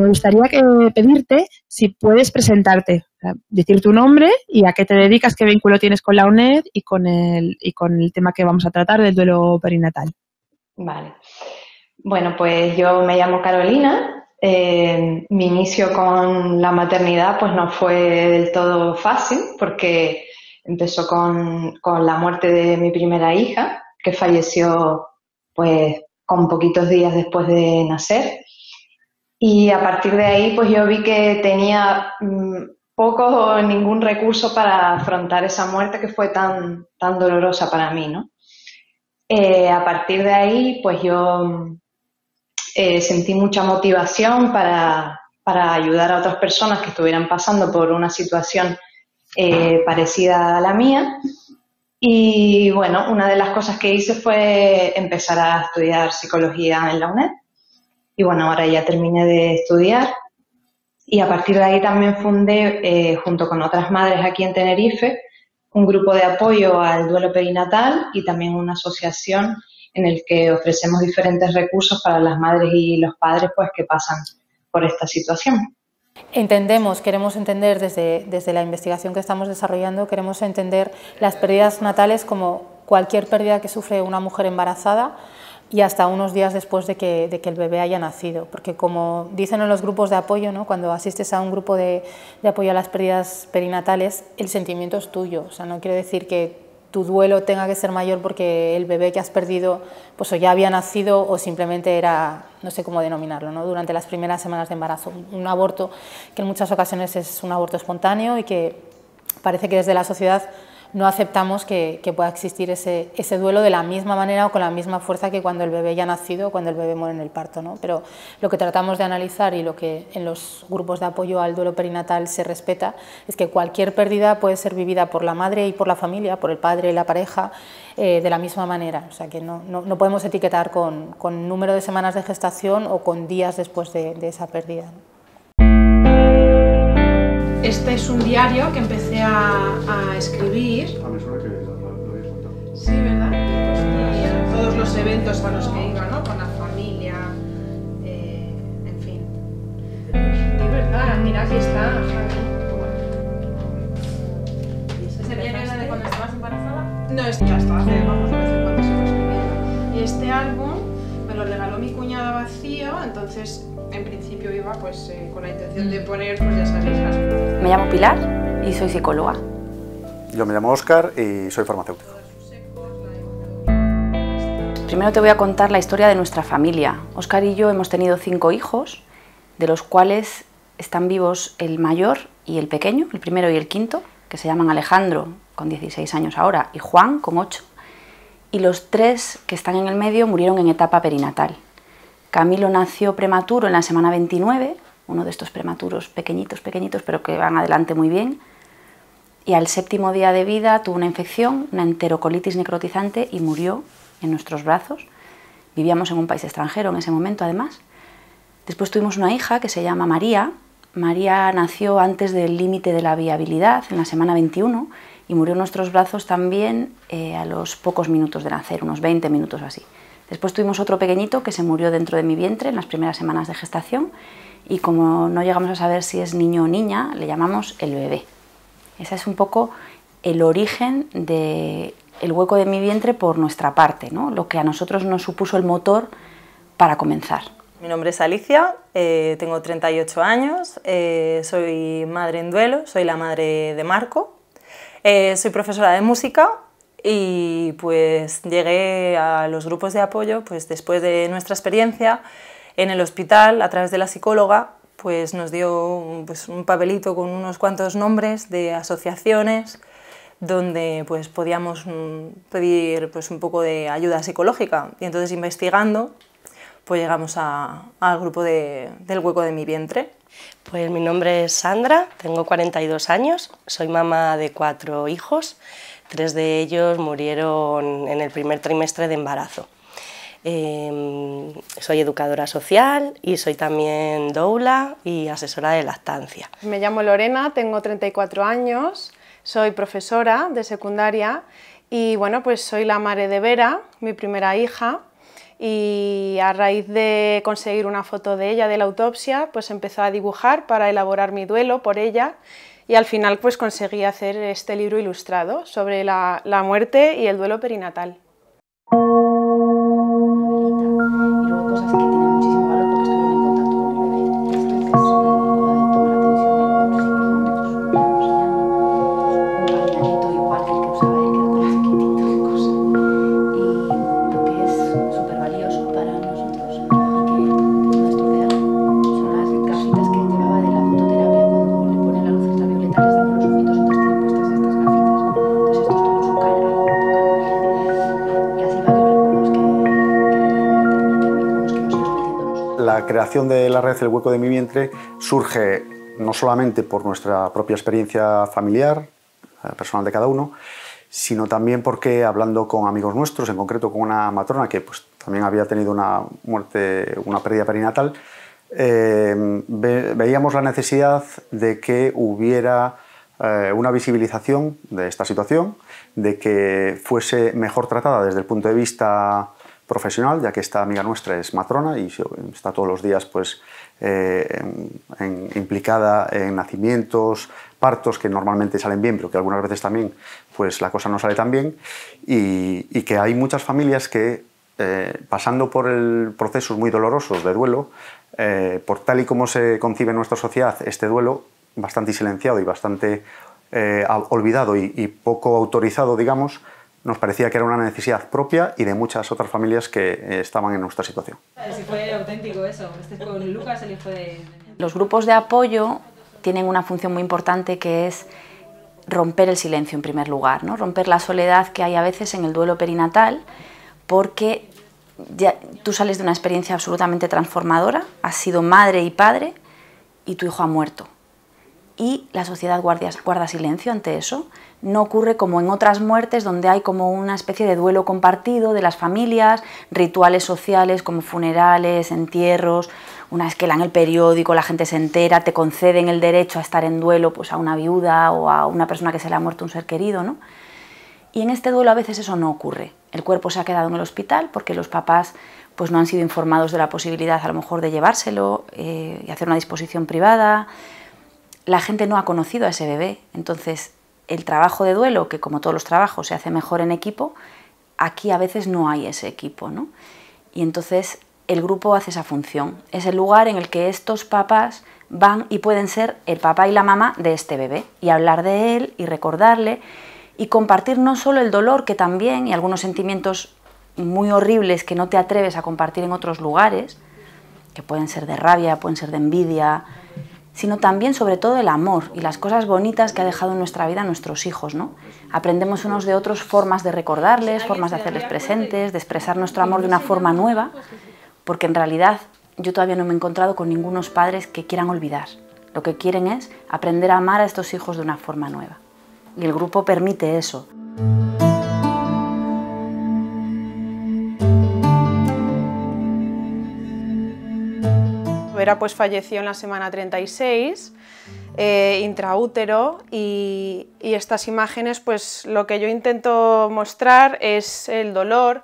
me gustaría que, pedirte si puedes presentarte, decir tu nombre y a qué te dedicas, qué vínculo tienes con la UNED y con el, con el tema que vamos a tratar del duelo perinatal. Vale. Bueno, pues yo me llamo Carolina. Eh, mi inicio con la maternidad pues no fue del todo fácil porque empezó con, con la muerte de mi primera hija que falleció pues con poquitos días después de nacer y a partir de ahí, pues yo vi que tenía mm, poco o ningún recurso para afrontar esa muerte que fue tan, tan dolorosa para mí, ¿no? Eh, a partir de ahí, pues yo eh, sentí mucha motivación para, ayudar a otras personas que estuvieran pasando por una situación eh, parecida a la mía. Y bueno, una de las cosas que hice fue empezar a estudiar psicología en la UNED y bueno, ahora ya terminé de estudiar y a partir de ahí también fundé, eh, junto con otras madres aquí en Tenerife, un grupo de apoyo al duelo perinatal y también una asociación en el que ofrecemos diferentes recursos para las madres y los padres pues, que pasan por esta situación. Entendemos, queremos entender desde la investigación que estamos desarrollando, queremos entender las pérdidas natales como cualquier pérdida que sufre una mujer embarazada, y hasta unos días después de que, el bebé haya nacido. Porque como dicen en los grupos de apoyo, cuando asistes a un grupo de, apoyo a las pérdidas perinatales, el sentimiento es tuyo. O sea, no quiere decir que tu duelo tenga que ser mayor porque el bebé que has perdido pues ya había nacido o simplemente era, no sé cómo denominarlo, ¿no? durante las primeras semanas de embarazo. Un aborto que en muchas ocasiones es un aborto espontáneo y que parece que desde la sociedad no aceptamos que, pueda existir ese, duelo de la misma manera o con la misma fuerza que cuando el bebé ya ha nacido o cuando el bebé muere en el parto. Pero lo que tratamos de analizar y lo que en los grupos de apoyo al duelo perinatal se respeta es que cualquier pérdida puede ser vivida por la madre y por la familia, por el padre y la pareja, eh, de la misma manera. O sea que no, podemos etiquetar con, número de semanas de gestación o con días después de esa pérdida. Este es un diario que empecé a, escribir. A ah, mí suena que lo, lo contado. Sí, ¿verdad? Pues y todos los eventos a los que iba, ¿no? Con la familia, eh, en fin. De verdad, mira, aquí está, ¿Es ¿Ese diario era de cuando estabas embarazada? No, este ya estaba vamos, de cuando se lo Y este álbum me lo regaló mi cuñada vacío, entonces en principio iba pues eh, con la intención de mm. poner, pues ya sabéis, Me llamo Pilar y soy psicóloga. Yo me llamo Óscar y soy farmacéutico. Primero te voy a contar la historia de nuestra familia. Óscar y yo hemos tenido cinco hijos, de los cuales están vivos el mayor y el pequeño, el primero y el quinto, que se llaman Alejandro, con 16 años ahora, y Juan, con 8. Y los tres que están en el medio murieron en etapa perinatal. Camilo nació prematuro en la semana 29, uno de estos prematuros pequeñitos, pequeñitos, pero que van adelante muy bien. Y al séptimo día de vida tuvo una infección, una enterocolitis necrotizante y murió en nuestros brazos. Vivíamos en un país extranjero en ese momento, además. Después tuvimos una hija que se llama María. María nació antes del límite de la viabilidad, en la semana 21, y murió en nuestros brazos también eh, a los pocos minutos de nacer, unos 20 minutos así. Después tuvimos otro pequeñito que se murió dentro de mi vientre en las primeras semanas de gestación y como no llegamos a saber si es niño o niña, le llamamos el bebé. Ese es un poco el origen del hueco de mi vientre por nuestra parte, ¿no? lo que a nosotros nos supuso el motor para comenzar. Mi nombre es Alicia, eh, tengo 38 años, eh, soy madre en duelo, soy la madre de Marco, eh, soy profesora de música y pues llegué a los grupos de apoyo pues después de nuestra experiencia en el hospital a través de la psicóloga pues nos dio pues, un papelito con unos cuantos nombres de asociaciones donde pues podíamos mm, pedir pues un poco de ayuda psicológica y entonces investigando pues llegamos al grupo de, del hueco de mi vientre. Pues mi nombre es Sandra, tengo 42 años, soy mamá de cuatro hijos Tres de ellos murieron en el primer trimestre de embarazo. Em, soy educadora social y soy también doula y asesora de lactancia. Me llamo Lorena, tengo 34 años, soy profesora de secundaria y bueno, pues soy la madre de Vera, mi primera hija, y a raíz de conseguir una foto de ella de la autopsia, pues empecé a dibujar para elaborar mi duelo por ella y al final pues conseguí hacer este libro ilustrado sobre la, la muerte y el duelo perinatal. la creación de la red El Hueco de mi Vientre surge no solamente por nuestra propia experiencia familiar, eh, personal de cada uno, sino también porque hablando con amigos nuestros, en concreto con una matrona que pues, también había tenido una muerte, una pérdida perinatal, eh, veíamos la necesidad de que hubiera eh, una visibilización de esta situación, de que fuese mejor tratada desde el punto de vista profesional, ya que esta amiga nuestra es matrona y está todos los días pues, eh, implicada en nacimientos, partos que normalmente salen bien, pero que algunas veces también pues, la cosa no sale tan bien, y, que hay muchas familias que, eh, pasando por el procesos muy dolorosos de duelo, eh, por tal y como se concibe en nuestra sociedad este duelo, bastante silenciado y bastante olvidado y poco autorizado, digamos, nos parecía que era una necesidad propia y de muchas otras familias que eh, estaban en nuestra situación. fue auténtico eso, este Los grupos de apoyo tienen una función muy importante que es romper el silencio en primer lugar, ¿no? romper la soledad que hay a veces en el duelo perinatal, porque tú sales de una experiencia absolutamente transformadora, has sido madre y padre y tu hijo ha muerto y la sociedad guarda silencio ante eso. No ocurre como en otras muertes donde hay como una especie de duelo compartido de las familias, rituales sociales como funerales, entierros, una esquela en el periódico, la gente se entera, te conceden el derecho a estar en duelo pues, a una viuda o a una persona que se le ha muerto un ser querido. ¿no? Y en este duelo a veces eso no ocurre. El cuerpo se ha quedado en el hospital porque los papás pues, no han sido informados de la posibilidad a lo mejor de llevárselo eh, y hacer una disposición privada la gente no ha conocido a ese bebé. Entonces, el trabajo de duelo, que como todos los trabajos se hace mejor en equipo, aquí a veces no hay ese equipo, ¿no? Y entonces el grupo hace esa función. Es el lugar en el que estos papás van y pueden ser el papá y la mamá de este bebé y hablar de él y recordarle y compartir no solo el dolor que también y algunos sentimientos muy horribles que no te atreves a compartir en otros lugares, que pueden ser de rabia, pueden ser de envidia, sino también sobre todo el amor y las cosas bonitas que ha dejado en nuestra vida nuestros hijos. ¿no? Aprendemos unos de otros formas de recordarles, formas de hacerles presentes, de expresar nuestro amor de una forma nueva, porque en realidad yo todavía no me he encontrado con ningunos padres que quieran olvidar. Lo que quieren es aprender a amar a estos hijos de una forma nueva. Y el grupo permite eso. pues falleció en la semana 36, eh, intraútero, y, estas imágenes pues lo que yo intento mostrar es el dolor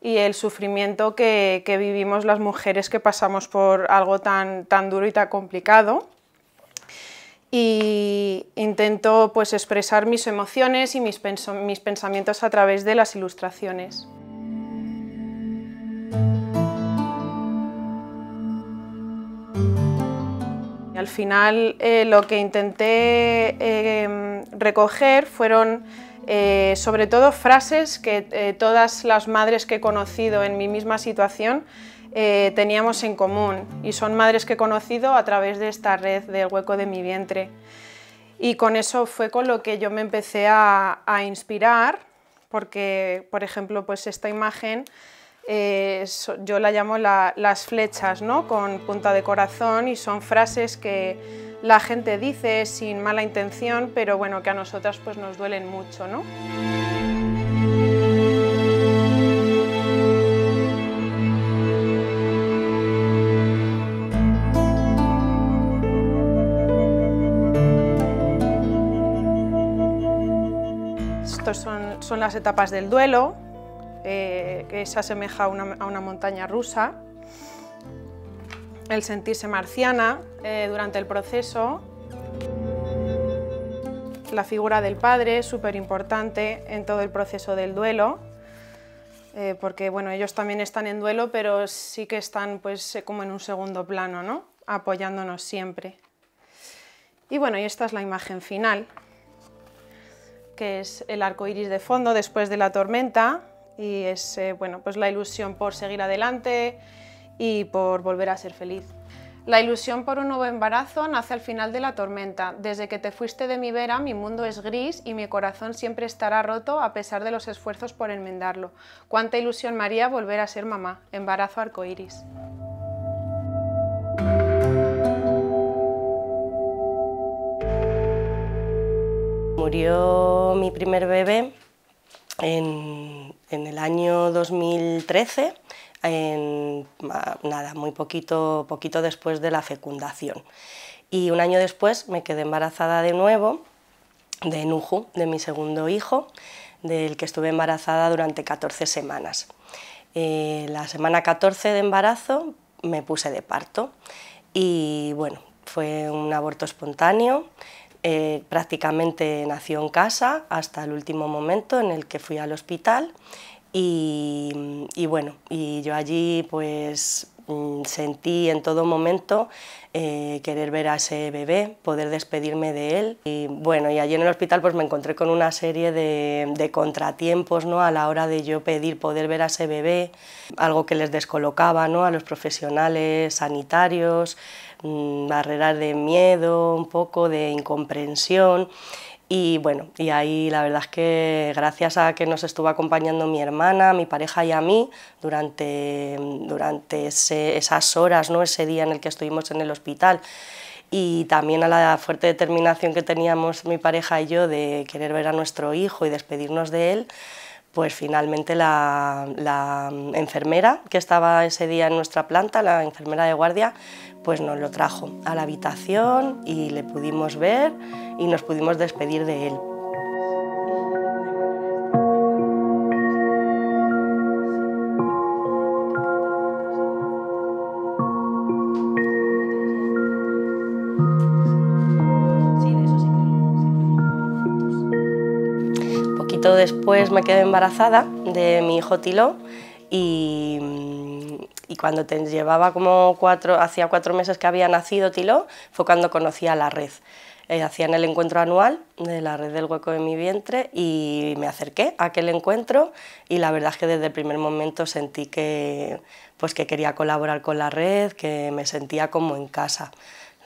y el sufrimiento que, vivimos las mujeres que pasamos por algo tan, tan duro y tan complicado y intento pues expresar mis emociones y mis, mis, pensamientos a través de las ilustraciones. Al final eh, lo que intenté em, recoger fueron eh, sobre todo frases que eh, todas las madres que he conocido en mi misma situación teníamos en común y son madres que he conocido a través de esta red del hueco de mi vientre. Y con eso fue con lo que yo me empecé a, a inspirar porque, por ejemplo, pues esta imagen eh, yo la llamo las flechas, ¿no? con punta de corazón y son frases que la gente dice sin mala intención, pero bueno, que a nosotras pues, nos duelen mucho. ¿no? Estas son las etapas del duelo, eh, que se asemeja a una, montaña rusa, el sentirse marciana eh, durante el proceso, la figura del padre, súper importante en todo el proceso del duelo, eh, porque bueno, ellos también están en duelo, pero sí que están pues, como en un segundo plano, ¿no? apoyándonos siempre. Y bueno, y esta es la imagen final, que es el arco iris de fondo después de la tormenta, y es eh, bueno, pues la ilusión por seguir adelante y por volver a ser feliz. La ilusión por un nuevo embarazo nace al final de la tormenta. Desde que te fuiste de mi vera, mi mundo es gris y mi corazón siempre estará roto a pesar de los esfuerzos por enmendarlo. Cuánta ilusión María volver a ser mamá. Embarazo arcoíris. Murió mi primer bebé en, el año 2013, en, nada, muy poquito, poquito después de la fecundación. Y un año después me quedé embarazada de nuevo de Nuju, de mi segundo hijo, del que estuve embarazada durante 14 semanas. Eh, la semana 14 de embarazo me puse de parto y bueno, fue un aborto espontáneo. Eh, prácticamente nació en casa hasta el último momento en el que fui al hospital y, bueno, y yo allí pues mm, sentí en todo momento eh, querer ver a ese bebé, poder despedirme de él. Y bueno, y allí en el hospital pues me encontré con una serie de, de, contratiempos ¿no? a la hora de yo pedir poder ver a ese bebé, algo que les descolocaba ¿no? a los profesionales sanitarios, Mm, barreras de miedo, un poco de incomprensión. Y bueno, y ahí la verdad es que gracias a que nos estuvo acompañando mi hermana, mi pareja y a mí durante, mm, durante esas horas, ¿no? ese día en el que estuvimos en el hospital, y también a la fuerte determinación que teníamos mi pareja y yo de querer ver a nuestro hijo y despedirnos de él, pues finalmente la, enfermera que estaba ese día en nuestra planta, la enfermera de guardia, pues nos lo trajo a la habitación y le pudimos ver y nos pudimos despedir de él. después me quedé embarazada de mi hijo Tiló y, cuando te llevaba como cuatro, hacía cuatro meses que había nacido Tiló fue cuando conocí a la red. Eh, hacían el encuentro anual de la red del hueco de mi vientre y me acerqué a aquel encuentro y la verdad es que desde el primer momento sentí que, pues que quería colaborar con la red, que me sentía como en casa,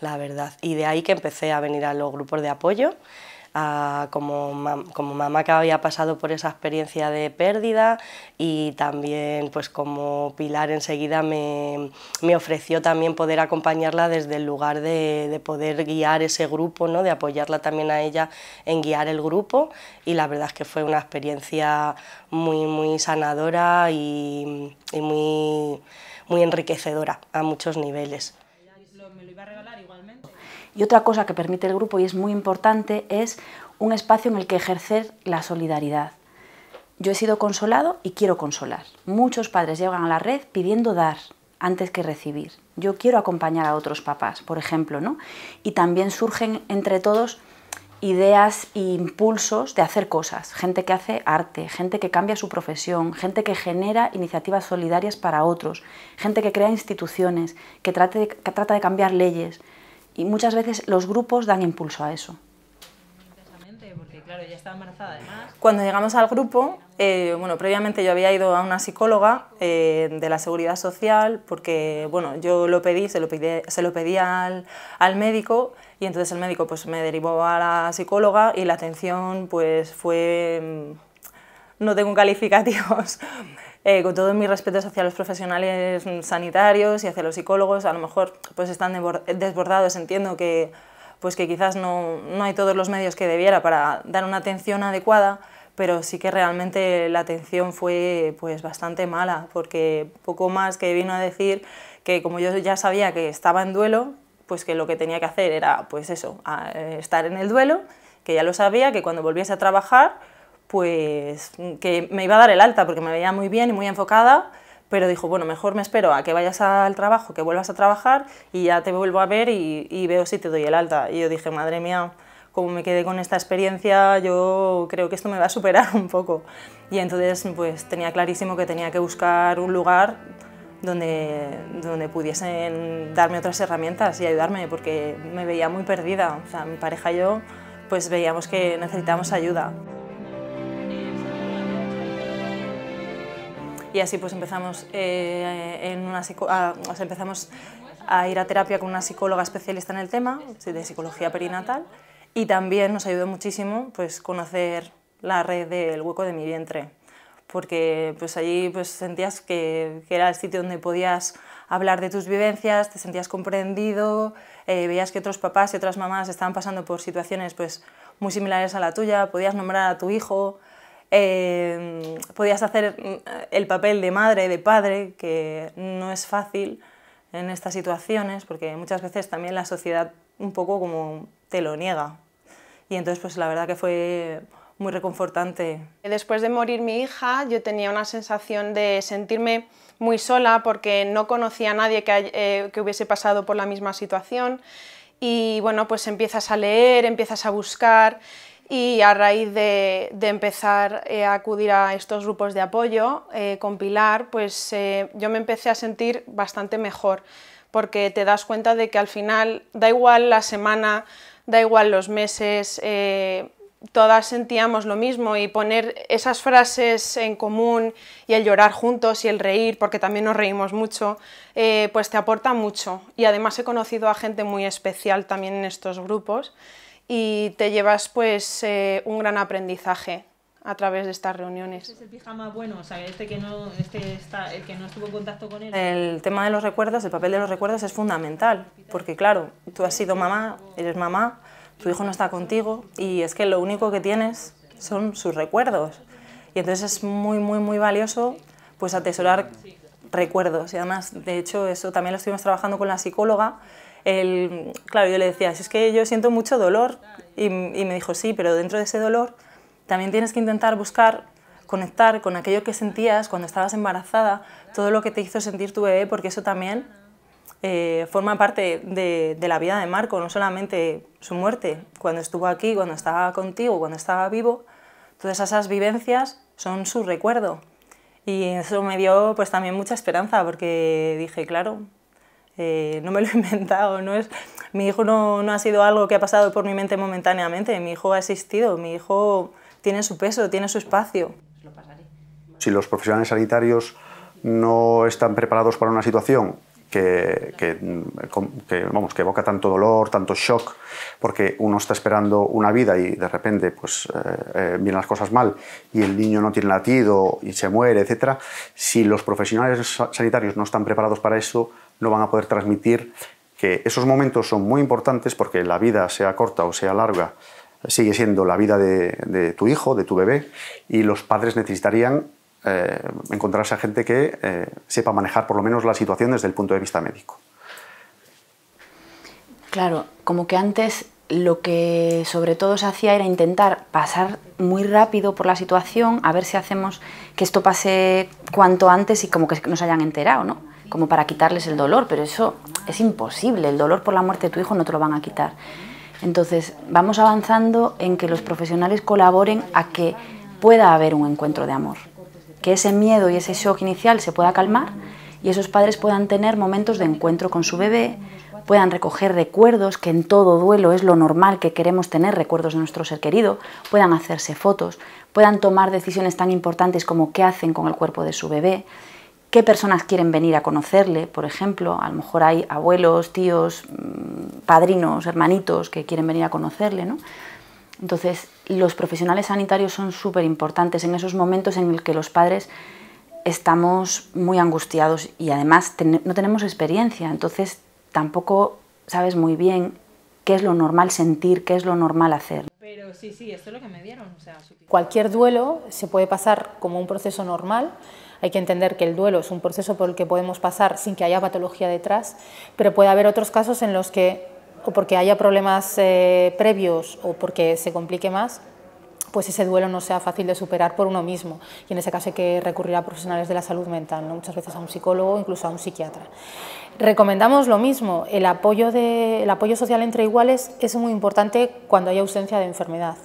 la verdad. Y de ahí que empecé a venir a los grupos de apoyo como, como, mamá que había pasado por esa experiencia de pérdida y también pues como Pilar enseguida me, ofreció también poder acompañarla desde el lugar de, poder guiar ese grupo, ¿no? de apoyarla también a ella en guiar el grupo y la verdad es que fue una experiencia muy, muy sanadora y, muy, muy enriquecedora a muchos niveles. Y otra cosa que permite el grupo y es muy importante es un espacio en el que ejercer la solidaridad. Yo he sido consolado y quiero consolar. Muchos padres llegan a la red pidiendo dar antes que recibir. Yo quiero acompañar a otros papás, por ejemplo, ¿no? Y también surgen entre todos ideas e impulsos de hacer cosas, gente que hace arte, gente que cambia su profesión, gente que genera iniciativas solidarias para otros, gente que crea instituciones, que trata de cambiar leyes, y muchas veces los grupos dan impulso a eso. Cuando llegamos al grupo, eh, bueno, previamente yo había ido a una psicóloga eh, de la Seguridad Social porque, bueno, yo lo pedí, se lo pedí, se lo al, médico y entonces el médico pues me derivó a la psicóloga y la atención pues fue... Mm, no tengo calificativos. Eh, con todos mis respetos hacia los profesionales sanitarios y hacia los psicólogos, a lo mejor pues están desbordados, entiendo que, pues que quizás no, no hay todos los medios que debiera para dar una atención adecuada, pero sí que realmente la atención fue pues bastante mala, porque poco más que vino a decir que como yo ya sabía que estaba en duelo, pues que lo que tenía que hacer era pues eso, eh, estar en el duelo, que ya lo sabía, que cuando volviese a trabajar pues que me iba a dar el alta porque me veía muy bien y muy enfocada, pero dijo, bueno, mejor me espero a que vayas al trabajo, que vuelvas a trabajar y ya te vuelvo a ver y, veo si te doy el alta. Y yo dije, madre mía, como me quedé con esta experiencia, yo creo que esto me va a superar un poco. Y entonces pues tenía clarísimo que tenía que buscar un lugar donde, donde pudiesen darme otras herramientas y ayudarme, porque me veía muy perdida. O sea, mi pareja y yo pues veíamos que necesitábamos ayuda. y así pues empezamos, eh, en una a, empezamos a ir a terapia con una psicóloga especialista en el tema, de psicología perinatal, y también nos ayudó muchísimo pues, conocer la red del hueco de mi vientre, porque pues, allí pues, sentías que, era el sitio donde podías hablar de tus vivencias, te sentías comprendido, eh, veías que otros papás y otras mamás estaban pasando por situaciones pues, muy similares a la tuya, podías nombrar a tu hijo, Em, podías hacer mm, el papel de madre, de padre, que no es fácil en estas situaciones, porque muchas veces también la sociedad un poco como te lo niega. Y entonces pues la verdad que fue muy reconfortante. Después de morir mi hija, yo tenía una sensación de sentirme muy sola porque no conocía a nadie que, eh, que hubiese pasado por la misma situación. Y bueno, pues empiezas a leer, empiezas a buscar y a raíz de, empezar eh, a acudir a estos grupos de apoyo eh, con Pilar, pues eh, yo me empecé a sentir bastante mejor, porque te das cuenta de que al final da igual la semana, da igual los meses, eh, todas sentíamos lo mismo y poner esas frases en común y el llorar juntos y el reír, porque también nos reímos mucho, pues te aporta mucho. Y además he conocido a gente muy especial también en estos grupos y te llevas pues eh, un gran aprendizaje a través de estas reuniones. es el pijama bueno, este este que no estuvo en contacto con él. El tema de los recuerdos, el papel de los recuerdos es fundamental, porque claro, tú has sido mamá, eres mamá, tu hijo no está contigo y es que lo único que tienes son sus recuerdos. Y entonces es muy, muy, muy valioso pues atesorar recuerdos. Y además, de hecho, eso también lo estuvimos trabajando con la psicóloga, el, claro, yo le decía, es que yo siento mucho dolor y, me dijo, sí, pero dentro de ese dolor también tienes que intentar buscar conectar con aquello que sentías cuando estabas embarazada, todo lo que te hizo sentir tu bebé, porque eso también eh, forma parte de, de, la vida de Marco, no solamente su muerte, cuando estuvo aquí, cuando estaba contigo, cuando estaba vivo, todas esas vivencias son su recuerdo. Y eso me dio pues también mucha esperanza, porque dije, claro, eh, no me lo he inventado, no es, mi hijo no, ha sido algo que ha pasado por mi mente momentáneamente, mi hijo ha existido, mi hijo tiene su peso, tiene su espacio. Pues si los profesionales sanitarios no están preparados para una situación que, que, evoca tanto dolor, tanto shock, porque uno está esperando una vida y de repente pues, eh, eh, vienen las cosas mal y el niño no tiene latido y se muere, etc. Si los profesionales sanitarios no están preparados para eso, no van a poder transmitir que esos momentos son muy importantes porque la vida, sea corta o sea larga, sigue siendo la vida de, tu hijo, de tu bebé, y los padres necesitarían eh, encontrarse a gente que eh, sepa manejar por lo menos la situación desde el punto de vista médico. Claro, como que antes lo que sobre todo se hacía era intentar pasar muy rápido por la situación, a ver si hacemos que esto pase cuanto antes y como que nos hayan enterado, ¿no? como para quitarles el dolor, pero eso es imposible. El dolor por la muerte de tu hijo no te lo van a quitar. Entonces, vamos avanzando en que los profesionales colaboren a que pueda haber un encuentro de amor, que ese miedo y ese shock inicial se pueda calmar y esos padres puedan tener momentos de encuentro con su bebé, puedan recoger recuerdos, que en todo duelo es lo normal que queremos tener recuerdos de nuestro ser querido, puedan hacerse fotos, puedan tomar decisiones tan importantes como qué hacen con el cuerpo de su bebé qué personas quieren venir a conocerle, por ejemplo. A lo mejor hay abuelos, tíos, mm, padrinos, hermanitos que quieren venir a conocerle, ¿no? Entonces, los profesionales sanitarios son súper importantes en esos momentos en los que los padres estamos muy angustiados y además no tenemos experiencia, entonces tampoco sabes muy bien qué es lo normal sentir, qué es lo normal hacer. Pero sí, sí, esto es lo que me dieron. Cualquier duelo se puede pasar como un proceso normal, hay que entender que el duelo es un proceso por el que podemos pasar sin que haya patología detrás, pero puede haber otros casos en los que, o porque haya problemas eh, previos o porque se complique más, pues ese duelo no sea fácil de superar por uno mismo. Y en ese caso hay que recurrir a profesionales de la salud mental, muchas veces a un psicólogo, incluso a un psiquiatra. Recomendamos lo mismo, el apoyo, el apoyo social entre iguales es muy importante cuando hay ausencia de enfermedad.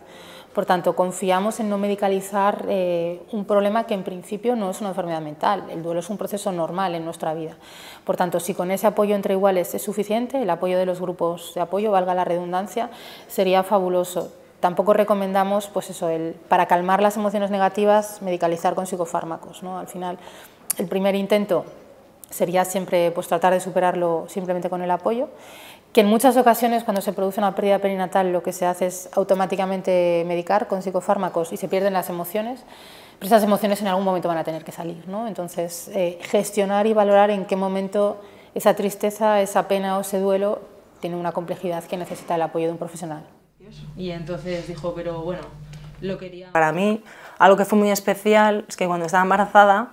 Por tanto, confiamos en no medicalizar eh, un problema que en principio no es una enfermedad mental. El duelo es un proceso normal en nuestra vida. Por tanto, si con ese apoyo entre iguales es suficiente, el apoyo de los grupos de apoyo, valga la redundancia, sería fabuloso. Tampoco recomendamos, pues eso, el, para calmar las emociones negativas, medicalizar con psicofármacos. ¿no? Al final, el primer intento sería siempre pues, tratar de superarlo simplemente con el apoyo que en muchas ocasiones cuando se produce una pérdida perinatal lo que se hace es automáticamente medicar con psicofármacos y se pierden las emociones, pero esas emociones en algún momento van a tener que salir. ¿no? Entonces, eh, gestionar y valorar en qué momento esa tristeza, esa pena o ese duelo tiene una complejidad que necesita el apoyo de un profesional. Y entonces dijo, pero bueno, lo quería... Para mí, algo que fue muy especial es que cuando estaba embarazada,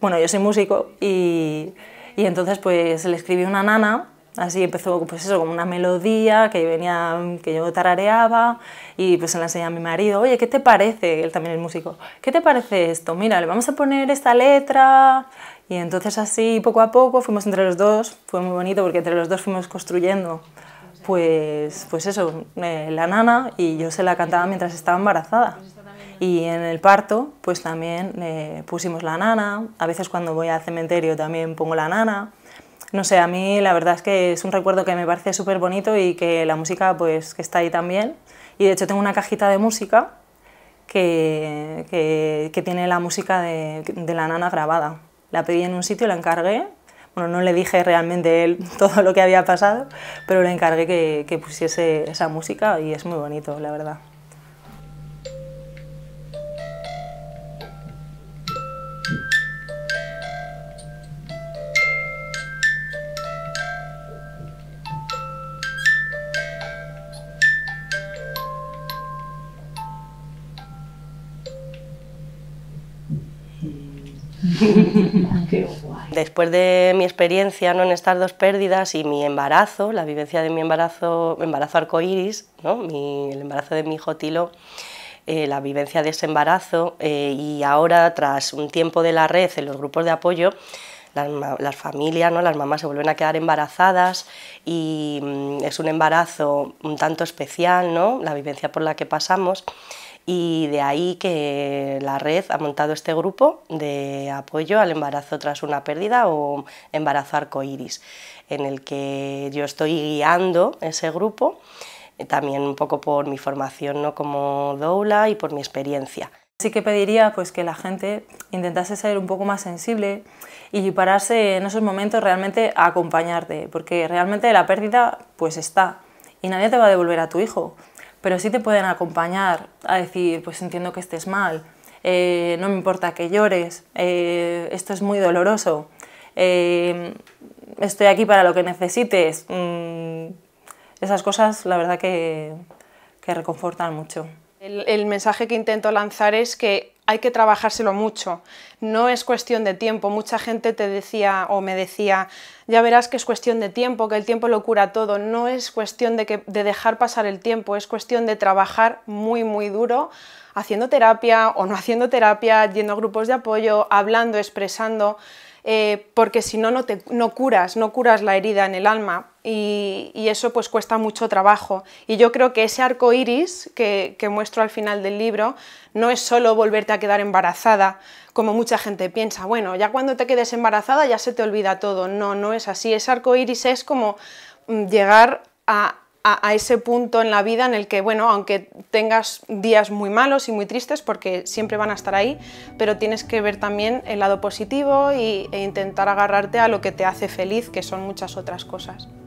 bueno, yo soy músico y, y entonces pues le escribí una nana Así empezó, pues eso, una melodía que venía, que yo tarareaba y pues se la enseñé a mi marido, oye, ¿qué te parece? Él también es músico, ¿qué te parece esto? Mira, le vamos a poner esta letra y entonces así poco a poco fuimos entre los dos, fue muy bonito porque entre los dos fuimos construyendo pues, pues eso, eh, la nana y yo se la cantaba mientras estaba embarazada. Y en el parto, pues también eh, pusimos la nana, a veces cuando voy al cementerio también pongo la nana no sé, a mí la verdad es que es un recuerdo que me parece súper bonito y que la música pues que está ahí también. Y de hecho tengo una cajita de música que, que, tiene la música de, la nana grabada. La pedí en un sitio, la encargué. Bueno, no le dije realmente él todo lo que había pasado, pero le encargué que pusiese esa música y es muy bonito, la verdad. Después de mi experiencia ¿no? en estas dos pérdidas y mi embarazo, la vivencia de mi embarazo, embarazo arcoiris, ¿no? el embarazo de mi hijo Tilo, eh, la vivencia de ese embarazo eh, y ahora tras un tiempo de la red en los grupos de apoyo, las, familias, ¿no? las mamás se vuelven a quedar embarazadas y mm, es un embarazo un tanto especial, ¿no? la vivencia por la que pasamos y de ahí que la red ha montado este grupo de apoyo al embarazo tras una pérdida o embarazo arcoíris, en el que yo estoy guiando ese grupo, eh, también un poco por mi formación como doula y por mi experiencia. Así que pediría pues, que la gente intentase ser un poco más sensible y pararse en esos momentos realmente a acompañarte, porque realmente la pérdida pues está y nadie te va a devolver a tu hijo pero sí te pueden acompañar a decir, pues entiendo que estés mal, eh, no me importa que llores, eh, esto es muy doloroso, eh, estoy aquí para lo que necesites. Mm, esas cosas, la verdad que, reconfortan mucho. el mensaje que intento lanzar es que hay que trabajárselo mucho, no es cuestión de tiempo. Mucha gente te decía o me decía, ya verás que es cuestión de tiempo, que el tiempo lo cura todo. No es cuestión de, que, de dejar pasar el tiempo, es cuestión de trabajar muy, muy duro, haciendo terapia o no haciendo terapia, yendo a grupos de apoyo, hablando, expresando. Eh, porque si no, no, te, curas, no curas la herida en el alma y, eso pues cuesta mucho trabajo. Y yo creo que ese arco iris que, que muestro al final del libro no es solo volverte a quedar embarazada, como mucha gente piensa, bueno, ya cuando te quedes embarazada ya se te olvida todo. No, no es así. Ese arco iris es como mm, llegar a a, ese punto en la vida en el que, bueno, aunque tengas días muy malos y muy tristes, porque siempre van a estar ahí, pero tienes que ver también el lado positivo y, e intentar agarrarte a lo que te hace feliz, que son muchas otras cosas.